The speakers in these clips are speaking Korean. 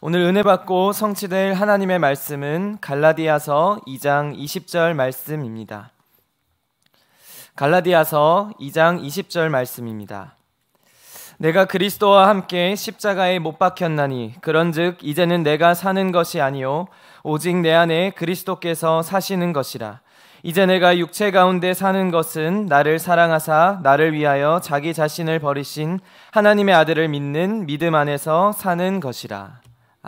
오늘 은혜 받고 성취될 하나님의 말씀은 갈라디아서 2장 20절 말씀입니다. 갈라디아서 2장 20절 말씀입니다. 내가 그리스도와 함께 십자가에 못 박혔나니 그런즉 이제는 내가 사는 것이 아니요 오직 내 안에 그리스도께서 사시는 것이라 이제 내가 육체 가운데 사는 것은 나를 사랑하사 나를 위하여 자기 자신을 버리신 하나님의 아들을 믿는 믿음 안에서 사는 것이라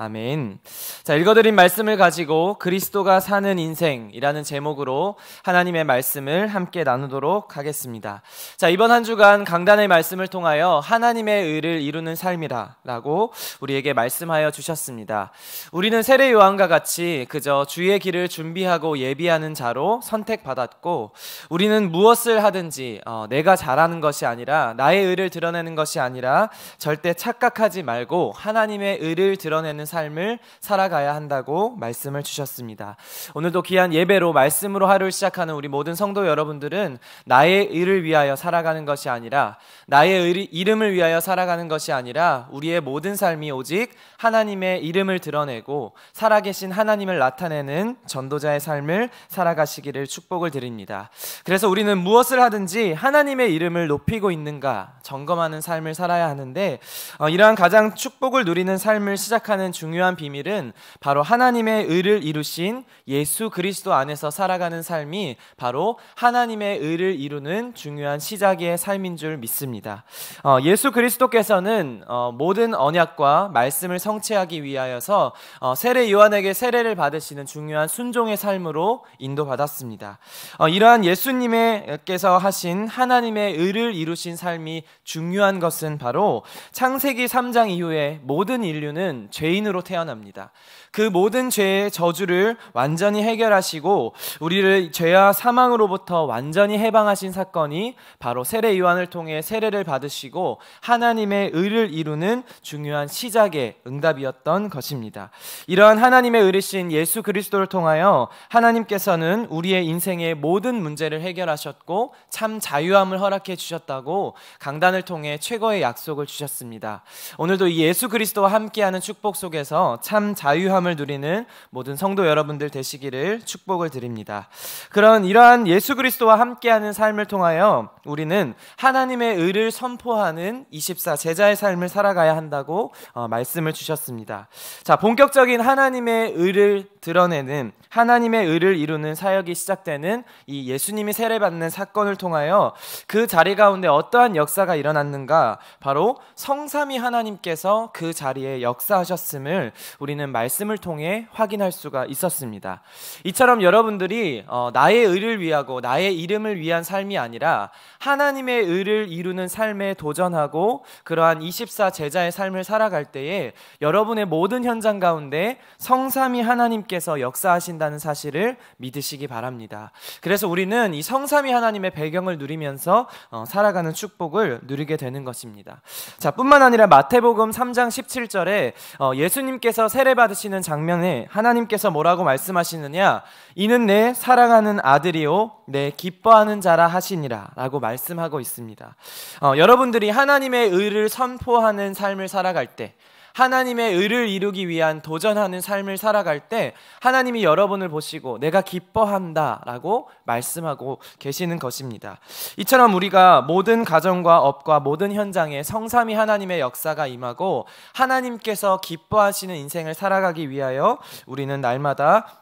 아멘. 자, 읽어드린 말씀을 가지고 그리스도가 사는 인생이라는 제목으로 하나님의 말씀을 함께 나누도록 하겠습니다. 자, 이번 한 주간 강단의 말씀을 통하여 하나님의 의를 이루는 삶이라 라고 우리에게 말씀하여 주셨습니다. 우리는 세례 요한과 같이 그저 주의 길을 준비하고 예비하는 자로 선택받았고 우리는 무엇을 하든지 어, 내가 잘하는 것이 아니라 나의 의를 드러내는 것이 아니라 절대 착각하지 말고 하나님의 의를 드러내는 삶을 살아가야 한다고 말씀을 주셨습니다. 오늘도 귀한 예배로 말씀으로 하루를 시작하는 우리 모든 성도 여러분들은 나의 의를 위하여 살아가는 것이 아니라 나의 일, 이름을 위하여 살아가는 것이 아니라 우리의 모든 삶이 오직 하나님의 이름을 드러내고 살아계신 하나님을 나타내는 전도자의 삶을 살아가시기를 축복을 드립니다. 그래서 우리는 무엇을 하든지 하나님의 이름을 높이고 있는가 점검하는 삶을 살아야 하는데 어, 이러한 가장 축복을 누리는 삶을 시작하는 중요한 비밀은 바로 하나님의 의를 이루신 예수 그리스도 안에서 살아가는 삶이 바로 하나님의 의를 이루는 중요한 시작의 삶인 줄 믿습니다. 어, 예수 그리스도께서는 어, 모든 언약과 말씀을 성취하기 위하여서 어, 세례 요한에게 세례를 받으시는 중요한 순종의 삶으로 인도받았습니다. 어, 이러한 예수님께서 하신 하나님의 의를 이루신 삶이 중요한 것은 바로 창세기 3장 이후에 모든 인류는 죄인 죄인으로 태어납니다. 그 모든 죄의 저주를 완전히 해결하시고 우리를 죄와 사망으로부터 완전히 해방하신 사건이 바로 세례 요한을 통해 세례를 받으시고 하나님의 의를 이루는 중요한 시작의 응답이었던 것입니다. 이러한 하나님의 의리신 예수 그리스도를 통하여 하나님께서는 우리의 인생의 모든 문제를 해결하셨고 참 자유함을 허락해 주셨다고 강단을 통해 최고의 약속을 주셨습니다. 오늘도 예수 그리스도와 함께하는 축복 속 속에서 참 자유함을 누리는 모든 성도 여러분들 되시기를 축복을 드립니다. 그런 이러한 예수 그리스도와 함께하는 삶을 통하여 우리는 하나님의 의를 선포하는 24 제자의 삶을 살아가야 한다고 어, 말씀을 주셨습니다. 자, 본격적인 하나님의 의를 드러내는 하나님의 의를 이루는 사역이 시작되는 이 예수님이 세례받는 사건을 통하여 그 자리 가운데 어떠한 역사가 일어났는가 바로 성삼위 하나님께서 그 자리에 역사하셨습니다. 말씀을 우리는 말씀을 통해 확인할 수가 있었습니다. 이처럼 여러분들이 어, 나의 의를 위하고 나의 이름을 위한 삶이 아니라 하나님의 의를 이루는 삶에 도전하고 그러한 24 제자의 삶을 살아갈 때에 여러분의 모든 현장 가운데 성삼이 하나님께서 역사하신다는 사실을 믿으시기 바랍니다. 그래서 우리는 이 성삼이 하나님의 배경을 누리면서 어, 살아가는 축복을 누리게 되는 것입니다. 자, 뿐만 아니라 마태복음 3장 17절에 어, 예수 예수님께서 세례 받으시는 장면에 하나님께서 뭐라고 말씀하시느냐? 이는 내 사랑하는 아들이요, 내 기뻐하는 자라 하시니라. 라고 말씀하고 있습니다. 어, 여러분들이 하나님의 의를 선포하는 삶을 살아갈 때, 하나님의 의를 이루기 위한 도전하는 삶을 살아갈 때 하나님이 여러분을 보시고 내가 기뻐한다 라고 말씀하고 계시는 것입니다. 이처럼 우리가 모든 가정과 업과 모든 현장에 성삼위 하나님의 역사가 임하고 하나님께서 기뻐하시는 인생을 살아가기 위하여 우리는 날마다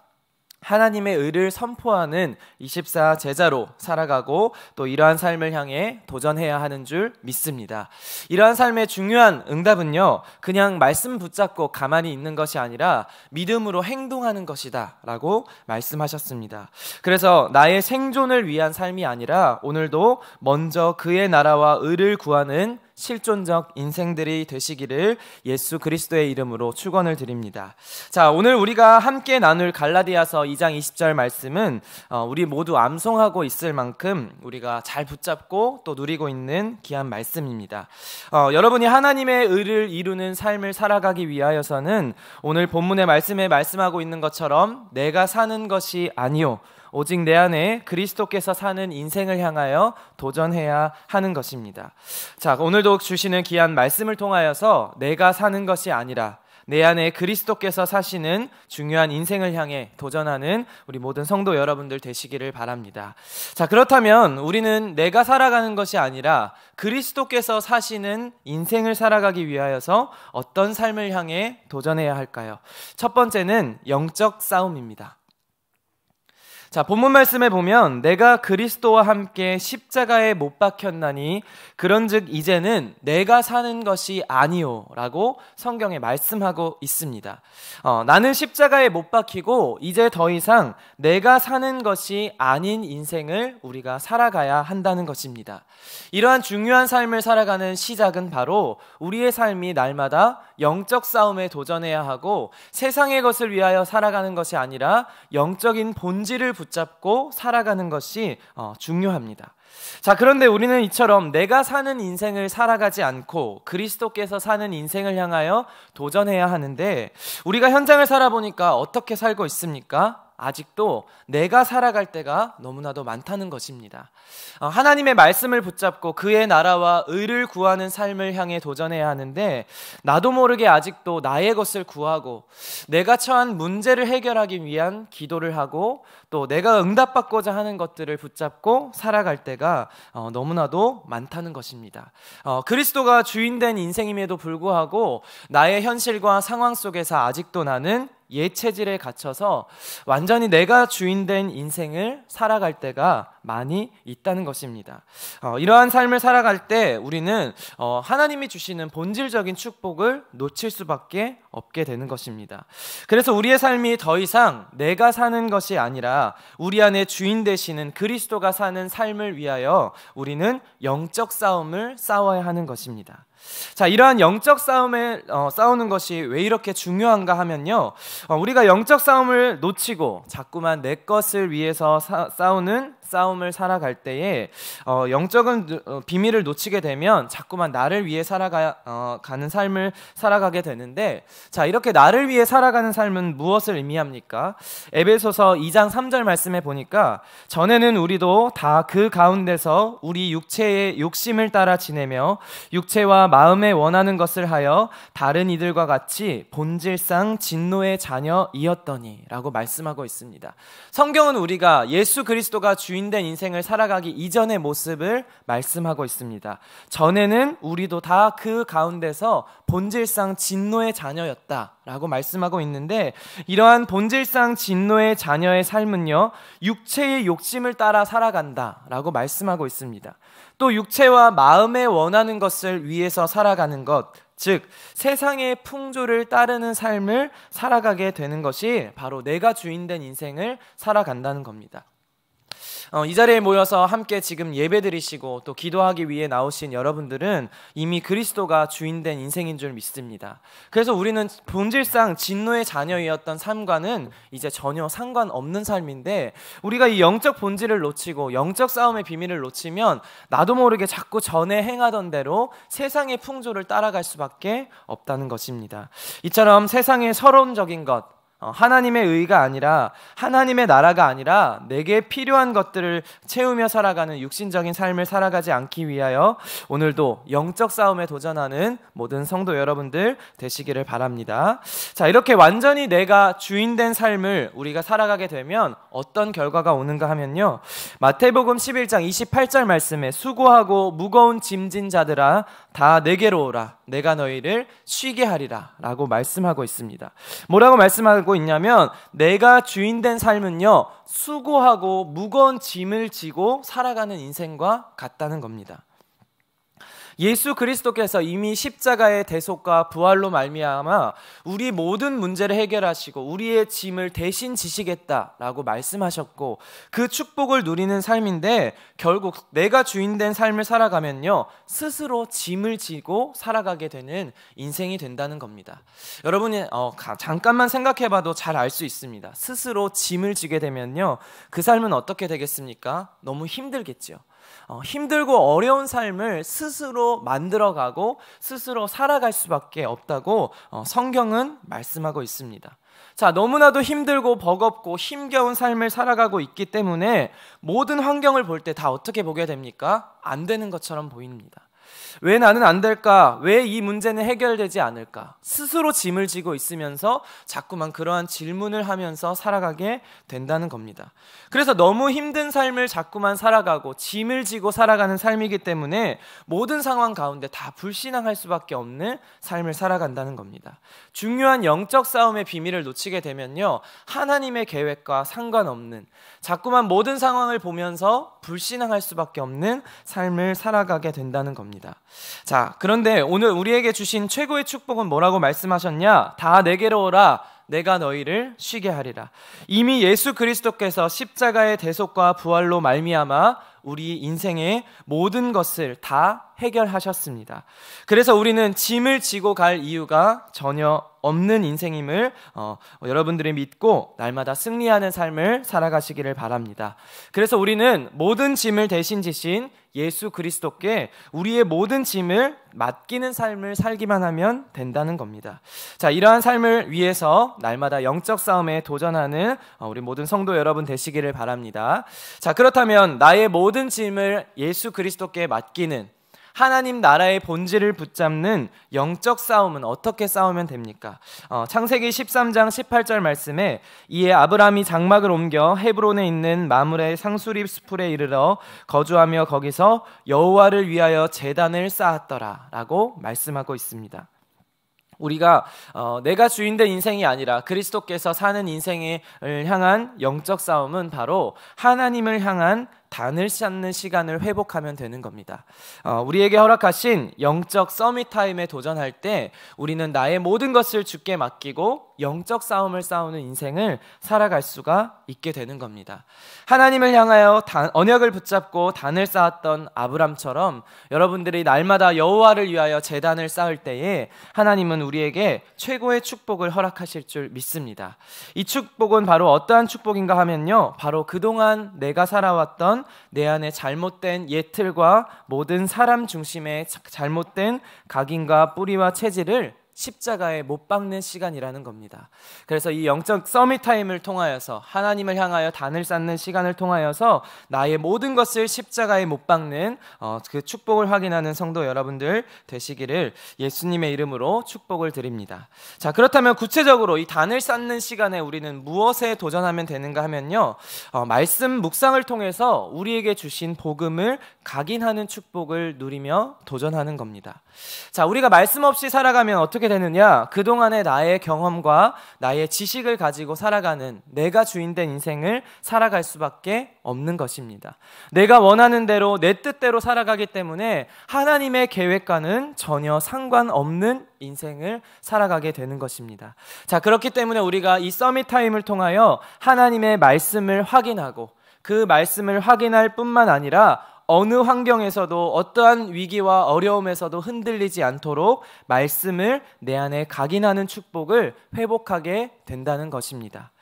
하나님의 의를 선포하는 24 제자로 살아가고 또 이러한 삶을 향해 도전해야 하는 줄 믿습니다. 이러한 삶의 중요한 응답은요, 그냥 말씀 붙잡고 가만히 있는 것이 아니라 믿음으로 행동하는 것이다 라고 말씀하셨습니다. 그래서 나의 생존을 위한 삶이 아니라 오늘도 먼저 그의 나라와 의를 구하는 실존적 인생들이 되시기를 예수 그리스도의 이름으로 축원을 드립니다. 자, 오늘 우리가 함께 나눌 갈라디아서 2장 20절 말씀은 어, 우리 모두 암송하고 있을 만큼 우리가 잘 붙잡고 또 누리고 있는 귀한 말씀입니다. 어, 여러분이 하나님의 의를 이루는 삶을 살아가기 위하여서는 오늘 본문의 말씀에 말씀하고 있는 것처럼 내가 사는 것이 아니요 오직 내 안에 그리스도께서 사는 인생을 향하여 도전해야 하는 것입니다. 자, 오늘도 주시는 귀한 말씀을 통하여서 내가 사는 것이 아니라 내 안에 그리스도께서 사시는 중요한 인생을 향해 도전하는 우리 모든 성도 여러분들 되시기를 바랍니다. 자, 그렇다면 우리는 내가 살아가는 것이 아니라 그리스도께서 사시는 인생을 살아가기 위하여서 어떤 삶을 향해 도전해야 할까요? 첫 번째는 영적 싸움입니다. 자, 본문 말씀에 보면 내가 그리스도와 함께 십자가에 못 박혔나니 그런즉 이제는 내가 사는 것이 아니오라고 성경에 말씀하고 있습니다. 어, 나는 십자가에 못 박히고 이제 더 이상 내가 사는 것이 아닌 인생을 우리가 살아가야 한다는 것입니다. 이러한 중요한 삶을 살아가는 시작은 바로 우리의 삶이 날마다 영적 싸움에 도전해야 하고 세상의 것을 위하여 살아가는 것이 아니라 영적인 본질을 붙잡고 살아가는 것이 어, 중요합니다. 자, 그런데 우리는 이처럼 내가 사는 인생을 살아가지 않고 그리스도께서 사는 인생을 향하여 도전해야 하는데 우리가 현장을 살아보니까 어떻게 살고 있습니까? 아직도 내가 살아갈 때가 너무나도 많다는 것입니다. 어, 하나님의 말씀을 붙잡고 그의 나라와 의를 구하는 삶을 향해 도전해야 하는데 나도 모르게 아직도 나의 것을 구하고 내가 처한 문제를 해결하기 위한 기도를 하고 또 내가 응답받고자 하는 것들을 붙잡고 살아갈 때가 어, 너무나도 많다는 것입니다. 어, 그리스도가 주인된 인생임에도 불구하고 나의 현실과 상황 속에서 아직도 나는 예체질에 갇혀서 완전히 내가 주인된 인생을 살아갈 때가 많이 있다는 것입니다. 어, 이러한 삶을 살아갈 때 우리는 어, 하나님이 주시는 본질적인 축복을 놓칠 수밖에 없게 되는 것입니다. 그래서 우리의 삶이 더 이상 내가 사는 것이 아니라 우리 안에 주인 되시는 그리스도가 사는 삶을 위하여 우리는 영적 싸움을 싸워야 하는 것입니다. 자, 이러한 영적 싸움에 어, 싸우는 것이 왜 이렇게 중요한가 하면요. 어, 우리가 영적 싸움을 놓치고 자꾸만 내 것을 위해서 사, 싸우는 싸움을 살아갈 때에 어, 영적은 어, 비밀을 놓치게 되면 자꾸만 나를 위해 살아가는 어, 삶을 살아가게 되는데 자 이렇게 나를 위해 살아가는 삶은 무엇을 의미합니까? 에베소서 2장 3절 말씀에 보니까 전에는 우리도 다 그 가운데서 우리 육체의 욕심을 따라 지내며 육체와 마음에 원하는 것을 하여 다른 이들과 같이 본질상 진노의 자녀이었더니라고 말씀하고 있습니다. 성경은 우리가 예수 그리스도가 주인된 인생을 살아가기 이전의 모습을 말씀하고 있습니다. 전에는 우리도 다 그 가운데서 본질상 진노의 자녀였다. 라고 말씀하고 있는데 이러한 본질상 진노의 자녀의 삶은요 육체의 욕심을 따라 살아간다 라고 말씀하고 있습니다 또 육체와 마음의 원하는 것을 위해서 살아가는 것 즉, 세상의 풍조를 따르는 삶을 살아가게 되는 것이 바로 내가 주인된 인생을 살아간다는 겁니다. 어, 이 자리에 모여서 함께 지금 예배드리시고 또 기도하기 위해 나오신 여러분들은 이미 그리스도가 주인된 인생인 줄 믿습니다. 그래서 우리는 본질상 진노의 자녀이었던 삶과는 이제 전혀 상관없는 삶인데 우리가 이 영적 본질을 놓치고 영적 싸움의 비밀을 놓치면 나도 모르게 자꾸 전에 행하던 대로 세상의 풍조를 따라갈 수밖에 없다는 것입니다. 이처럼 세상의 서론적인 것 어, 하나님의 의가 아니라 하나님의 나라가 아니라 내게 필요한 것들을 채우며 살아가는 육신적인 삶을 살아가지 않기 위하여 오늘도 영적 싸움에 도전하는 모든 성도 여러분들 되시기를 바랍니다. 자, 이렇게 완전히 내가 주인된 삶을 우리가 살아가게 되면 어떤 결과가 오는가 하면요. 마태복음 11장 28절 말씀에 수고하고 무거운 짐진 자들아 다 내게로 오라 내가 너희를 쉬게 하리라라고 말씀하고 있습니다. 뭐라고 말씀하고 말고 있냐면 내가 주인된 삶은요, 수고하고 무거운 짐을 지고 살아가는 인생과 같다는 겁니다. 예수 그리스도께서 이미 십자가의 대속과 부활로 말미암아 우리 모든 문제를 해결하시고 우리의 짐을 대신 지시겠다라고 말씀하셨고 그 축복을 누리는 삶인데 결국 내가 주인된 삶을 살아가면요 스스로 짐을 지고 살아가게 되는 인생이 된다는 겁니다. 여러분이 예, 어, 잠깐만 생각해봐도 잘 알 수 있습니다. 스스로 짐을 지게 되면요 그 삶은 어떻게 되겠습니까? 너무 힘들겠지요. 어, 힘들고 어려운 삶을 스스로 만들어가고 스스로 살아갈 수밖에 없다고 어, 성경은 말씀하고 있습니다. 자, 너무나도 힘들고 버겁고 힘겨운 삶을 살아가고 있기 때문에 모든 환경을 볼 때 다 어떻게 보게 됩니까? 안 되는 것처럼 보입니다. 왜 나는 안 될까? 왜 이 문제는 해결되지 않을까? 스스로 짐을 지고 있으면서 자꾸만 그러한 질문을 하면서 살아가게 된다는 겁니다. 그래서 너무 힘든 삶을 자꾸만 살아가고 짐을 지고 살아가는 삶이기 때문에 모든 상황 가운데 다 불신앙할 수밖에 없는 삶을 살아간다는 겁니다. 중요한 영적 싸움의 비밀을 놓치게 되면요. 하나님의 계획과 상관없는 자꾸만 모든 상황을 보면서 불신앙할 수밖에 없는 삶을 살아가게 된다는 겁니다. 합니다 자, 그런데 오늘 우리에게 주신 최고의 축복은 뭐라고 말씀하셨냐? 다 내게로 오라. 내가 너희를 쉬게 하리라. 이미 예수 그리스도께서 십자가의 대속과 부활로 말미암아 우리 인생의 모든 것을 다 해결하셨습니다. 그래서 우리는 짐을 지고 갈 이유가 전혀 없는 인생임을 어, 여러분들이 믿고 날마다 승리하는 삶을 살아가시기를 바랍니다. 그래서 우리는 모든 짐을 대신 지신 예수 그리스도께 우리의 모든 짐을 맡기는 삶을 살기만 하면 된다는 겁니다. 자, 이러한 삶을 위해서 날마다 영적 싸움에 도전하는 어, 우리 모든 성도 여러분 되시기를 바랍니다. 자, 그렇다면 나의 모든 모든 짐을 예수 그리스도께 맡기는 하나님 나라의 본질을 붙잡는 영적 싸움은 어떻게 싸우면 됩니까? 어, 창세기 13장 18절 말씀에 이에 아브라함이 장막을 옮겨 헤브론에 있는 마물의 상수립 스풀에 이르러 거주하며 거기서 여호와를 위하여 제단을 쌓았더라라고 말씀하고 있습니다. 우리가 어, 내가 주인된 인생이 아니라 그리스도께서 사는 인생을 향한 영적 싸움은 바로 하나님을 향한 단을 쌓는 시간을 회복하면 되는 겁니다. 어, 우리에게 허락하신 영적 서밋 타임에 도전할 때 우리는 나의 모든 것을 주께 맡기고 영적 싸움을 싸우는 인생을 살아갈 수가 있게 되는 겁니다. 하나님을 향하여 단, 언약을 붙잡고 단을 쌓았던 아브람처럼 여러분들이 날마다 여호와를 위하여 재단을 쌓을 때에 하나님은 우리에게 최고의 축복을 허락하실 줄 믿습니다. 이 축복은 바로 어떠한 축복인가 하면요. 바로 그동안 내가 살아왔던 내 안에 잘못된 예틀과 모든 사람 중심의 잘못된 각인과 뿌리와 체질을 십자가에 못 박는 시간이라는 겁니다. 그래서 이 영적 서밋 타임을 통하여서 하나님을 향하여 단을 쌓는 시간을 통하여서 나의 모든 것을 십자가에 못 박는 어, 그 축복을 확인하는 성도 여러분들 되시기를 예수님의 이름으로 축복을 드립니다. 자 그렇다면 구체적으로 이 단을 쌓는 시간에 우리는 무엇에 도전하면 되는가 하면요 어, 말씀 묵상을 통해서 우리에게 주신 복음을 각인하는 축복을 누리며 도전하는 겁니다. 자 우리가 말씀 없이 살아가면 어떻게 어게 되느냐? 그동안의 나의 경험과 나의 지식을 가지고 살아가는 내가 주인된 인생을 살아갈 수밖에 없는 것입니다. 내가 원하는 대로 내 뜻대로 살아가기 때문에 하나님의 계획과는 전혀 상관없는 인생을 살아가게 되는 것입니다. 자, 그렇기 때문에 우리가 이 서밋 타임을 통하여 하나님의 말씀을 확인하고 그 말씀을 확인할 뿐만 아니라 어느 환경에서도 어떠한 위기와 어려움에서도 흔들리지 않도록 말씀을 내 안에 각인하는 축복을 회복하게 된다는 것입니다.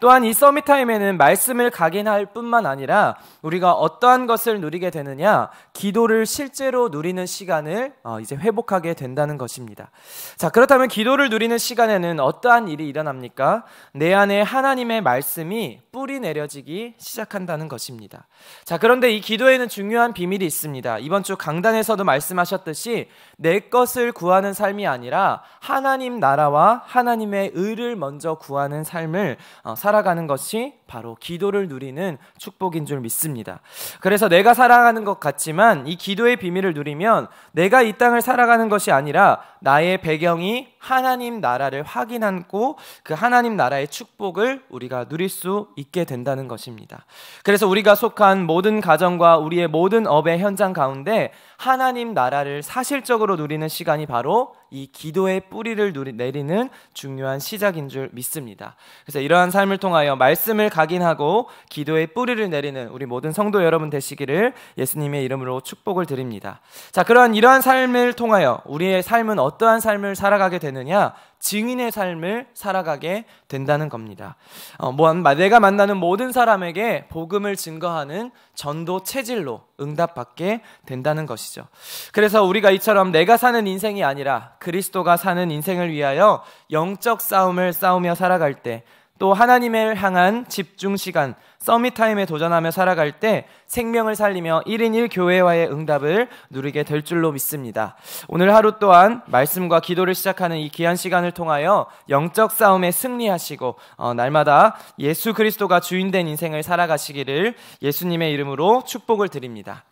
또한 이 서밋 타임에는 말씀을 각인할 뿐만 아니라 우리가 어떠한 것을 누리게 되느냐 기도를 실제로 누리는 시간을 어, 이제 회복하게 된다는 것입니다. 자 그렇다면 기도를 누리는 시간에는 어떠한 일이 일어납니까? 내 안에 하나님의 말씀이 뿌리 내려지기 시작한다는 것입니다. 자 그런데 이 기도에는 중요한 비밀이 있습니다. 이번 주 강단에서도 말씀하셨듯이 내 것을 구하는 삶이 아니라 하나님 나라와 하나님의 의를 먼저 구하는 삶을 어, 살아가는 것이 바로 기도를 누리는 축복인 줄 믿습니다. 그래서 내가 살아가는 것 같지만 이 기도의 비밀을 누리면 내가 이 땅을 살아가는 것이 아니라 나의 배경이 하나님 나라를 확인하고 그 하나님 나라의 축복을 우리가 누릴 수 있게 된다는 것입니다. 그래서 우리가 속한 모든 가정과 우리의 모든 업의 현장 가운데 하나님 나라를 사실적으로 누리는 시간이 바로 이 기도의 뿌리를 누리, 내리는 중요한 시작인 줄 믿습니다. 그래서 이러한 삶을 통하여 말씀을 각인하고 기도의 뿌리를 내리는 우리 모든 성도 여러분 되시기를 예수님의 이름으로 축복을 드립니다. 자, 그러한 이러한 삶을 통하여 우리의 삶은 어떠한 삶을 살아가게 되느냐? 증인의 삶을 살아가게 된다는 겁니다. 어, 뭐 내가 만나는 모든 사람에게 복음을 증거하는 전도 체질로 응답받게 된다는 것이죠. 그래서 우리가 이처럼 내가 사는 인생이 아니라 그리스도가 사는 인생을 위하여 영적 싸움을 싸우며 살아갈 때또 하나님을 향한 집중 시간, 서밋 타임에 도전하며 살아갈 때 생명을 살리며 1인 1교회와의 응답을 누리게 될 줄로 믿습니다. 오늘 하루 또한 말씀과 기도를 시작하는 이 귀한 시간을 통하여 영적 싸움에 승리하시고 어, 날마다 예수 그리스도가 주인된 인생을 살아가시기를 예수님의 이름으로 축복을 드립니다.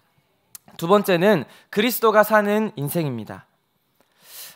두 번째는 그리스도가 사는 인생입니다.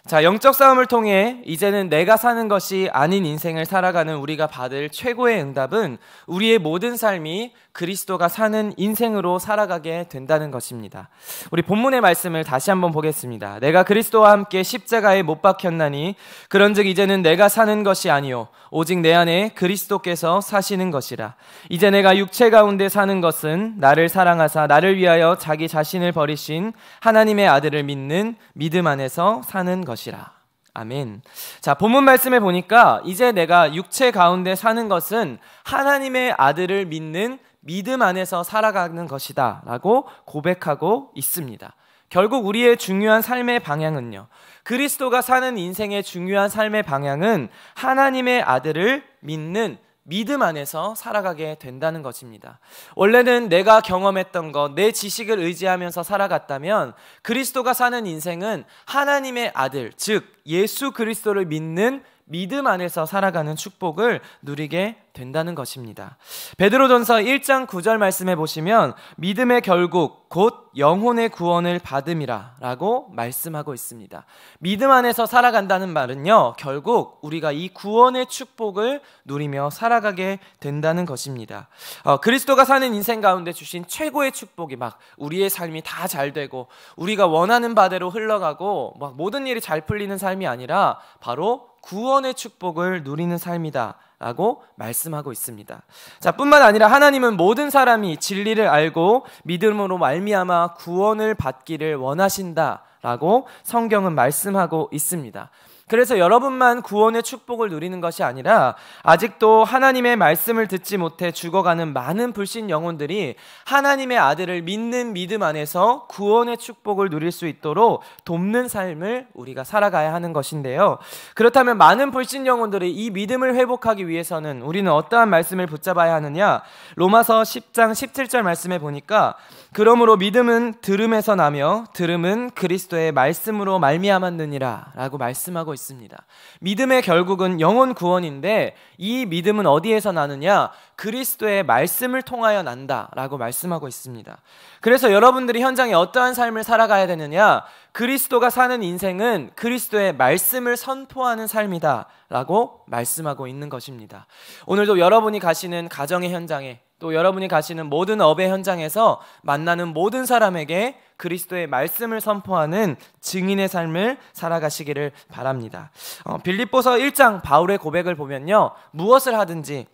자, 영적 싸움을 통해 이제는 내가 사는 것이 아닌 인생을 살아가는 우리가 받을 최고의 응답은 우리의 모든 삶이 그리스도가 사는 인생으로 살아가게 된다는 것입니다. 우리 본문의 말씀을 다시 한번 보겠습니다. 내가 그리스도와 함께 십자가에 못 박혔나니 그런즉 이제는 내가 사는 것이 아니요 오직 내 안에 그리스도께서 사시는 것이라. 이제 내가 육체 가운데 사는 것은 나를 사랑하사 나를 위하여 자기 자신을 버리신 하나님의 아들을 믿는 믿음 안에서 사는 것 것이라. 아멘. 자, 본문 말씀을 보니까 이제 내가 육체 가운데 사는 것은 하나님의 아들을 믿는 믿음 안에서 살아가는 것이다. 라고 고백하고 있습니다. 결국 우리의 중요한 삶의 방향은요. 그리스도가 사는 인생의 중요한 삶의 방향은 하나님의 아들을 믿는 믿음 안에서 살아가게 된다는 것입니다. 원래는 내가 경험했던 것, 내 지식을 의지하면서 살아갔다면 그리스도가 사는 인생은 하나님의 아들, 즉 예수 그리스도를 믿는 믿음 안에서 살아가는 축복을 누리게 된다는 것입니다. 베드로전서 1장 9절 말씀해 보시면 믿음의 결국 곧 영혼의 구원을 받음이라라고 말씀하고 있습니다. 믿음 안에서 살아간다는 말은요. 결국 우리가 이 구원의 축복을 누리며 살아가게 된다는 것입니다. 어, 그리스도가 사는 인생 가운데 주신 최고의 축복이 막 우리의 삶이 다 잘 되고 우리가 원하는 바대로 흘러가고 막 모든 일이 잘 풀리는 삶이 아니라 바로 구원의 축복을 누리는 삶이다. 라고 말씀하고 있습니다. 자, 뿐만 아니라 하나님은 모든 사람이 진리를 알고 믿음으로 말미암아 구원을 받기를 원하신다. 라고 성경은 말씀하고 있습니다. 그래서 여러분만 구원의 축복을 누리는 것이 아니라 아직도 하나님의 말씀을 듣지 못해 죽어가는 많은 불신 영혼들이 하나님의 아들을 믿는 믿음 안에서 구원의 축복을 누릴 수 있도록 돕는 삶을 우리가 살아가야 하는 것인데요. 그렇다면 많은 불신 영혼들이 이 믿음을 회복하기 위해서는 우리는 어떠한 말씀을 붙잡아야 하느냐? 로마서 10장 17절 말씀에 보니까 그러므로 믿음은 들음에서 나며 들음은 그리스도의 말씀으로 말미암았느니라라고 말씀하고 있습니다. 있습니다. 믿음의 결국은 영혼 구원인데 이 믿음은 어디에서 나느냐? 그리스도의 말씀을 통하여 난다라고 말씀하고 있습니다. 그래서 여러분들이 현장에 어떠한 삶을 살아가야 되느냐? 그리스도가 사는 인생은 그리스도의 말씀을 선포하는 삶이다라고 말씀하고 있는 것입니다. 오늘도 여러분이 가시는 가정의 현장에 또 여러분이 가시는 모든 업의 현장에서 만나는 모든 사람에게 그리스도의 말씀을 선포하는 증인의 삶을 살아가시기를 바랍니다. 어, 빌립보서 1장 바울의 고백을 보면요. 무엇을 하든지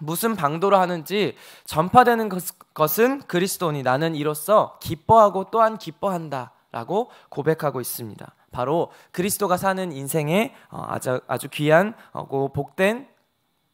무슨 방도로 하는지 전파되는 것은 그리스도니 나는 이로써 기뻐하고 또한 기뻐한다. 라고 고백하고 있습니다. 바로 그리스도가 사는 인생의 어, 아주 귀한 어, 복된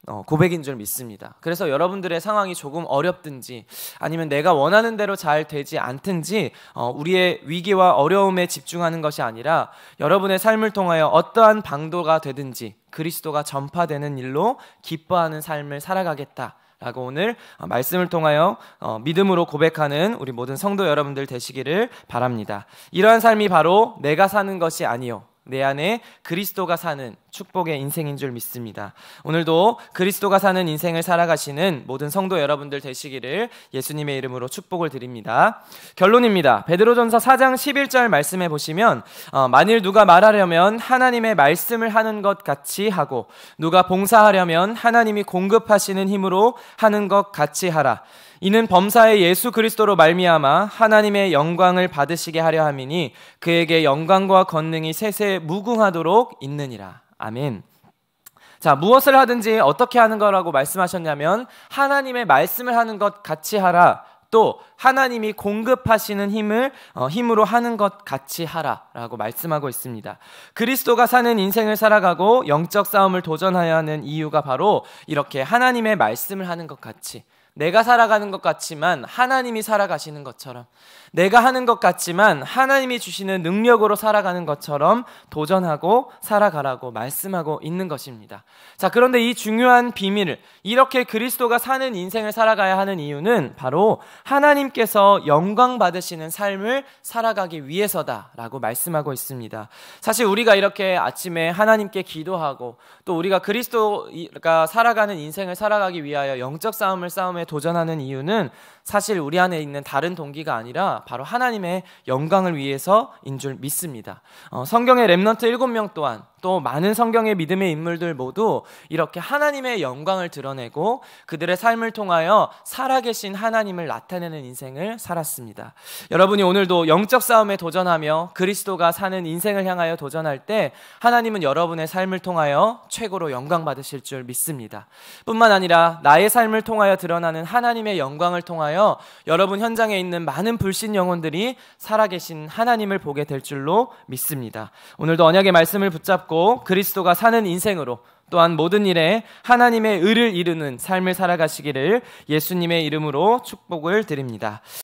어, 고백인 줄 믿습니다. 그래서 여러분들의 상황이 조금 어렵든지 아니면 내가 원하는 대로 잘 되지 않든지 어, 우리의 위기와 어려움에 집중하는 것이 아니라 여러분의 삶을 통하여 어떠한 방도가 되든지 그리스도가 전파되는 일로 기뻐하는 삶을 살아가겠다. 라고 오늘 어, 말씀을 통하여 믿음으로 고백하는 우리 모든 성도 여러분들 되시기를 바랍니다. 이러한 삶이 바로 내가 사는 것이 아니요. 내 안에 그리스도가 사는 축복의 인생인 줄 믿습니다. 오늘도 그리스도가 사는 인생을 살아가시는 모든 성도 여러분들 되시기를 예수님의 이름으로 축복을 드립니다. 결론입니다. 베드로전서 4장 11절 말씀해 보시면 어, 만일 누가 말하려면 하나님의 말씀을 하는 것 같이 하고 누가 봉사하려면 하나님이 공급하시는 힘으로 하는 것 같이 하라. 이는 범사의 예수 그리스도로 말미암아 하나님의 영광을 받으시게 하려 함이니 그에게 영광과 권능이 세세 무궁하도록 있느니라. 아멘. 자, 무엇을 하든지 어떻게 하는 거라고 말씀하셨냐면 하나님의 말씀을 하는 것 같이 하라. 또 하나님이 공급하시는 힘을 어, 힘으로 하는 것 같이 하라라고 말씀하고 있습니다. 그리스도가 사는 인생을 살아가고 영적 싸움을 도전하여 하는 이유가 바로 이렇게 하나님의 말씀을 하는 것 같이 내가 살아가는 것 같지만 하나님이 살아가시는 것처럼 내가 하는 것 같지만 하나님이 주시는 능력으로 살아가는 것처럼 도전하고 살아가라고 말씀하고 있는 것입니다. 자, 그런데 이 중요한 비밀을 이렇게 그리스도가 사는 인생을 살아가야 하는 이유는 바로 하나님께서 영광 받으시는 삶을 살아가기 위해서다라고 말씀하고 있습니다. 사실 우리가 이렇게 아침에 하나님께 기도하고 또 우리가 그리스도가 살아가는 인생을 살아가기 위하여 영적 싸움을 싸움에 도전하는 이유는 사실 우리 안에 있는 다른 동기가 아니라 바로 하나님의 영광을 위해서인 줄 믿습니다. 어, 성경의 렘넌트 7명 또한 또 많은 성경의 믿음의 인물들 모두 이렇게 하나님의 영광을 드러내고 그들의 삶을 통하여 살아계신 하나님을 나타내는 인생을 살았습니다. 여러분이 오늘도 영적 싸움에 도전하며 그리스도가 사는 인생을 향하여 도전할 때 하나님은 여러분의 삶을 통하여 최고로 영광 받으실 줄 믿습니다. 뿐만 아니라 나의 삶을 통하여 드러나는 하나님의 영광을 통하여 여러분 현장에 있는 많은 불신 영혼들이 살아계신 하나님을 보게 될 줄로 믿습니다. 오늘도 언약의 말씀을 붙잡고 붙고 그리스도가 사는 인생으로 또한 모든 일에 하나님의 의를 이루는 삶을 살아가시기를 예수님의 이름으로 축복을 드립니다.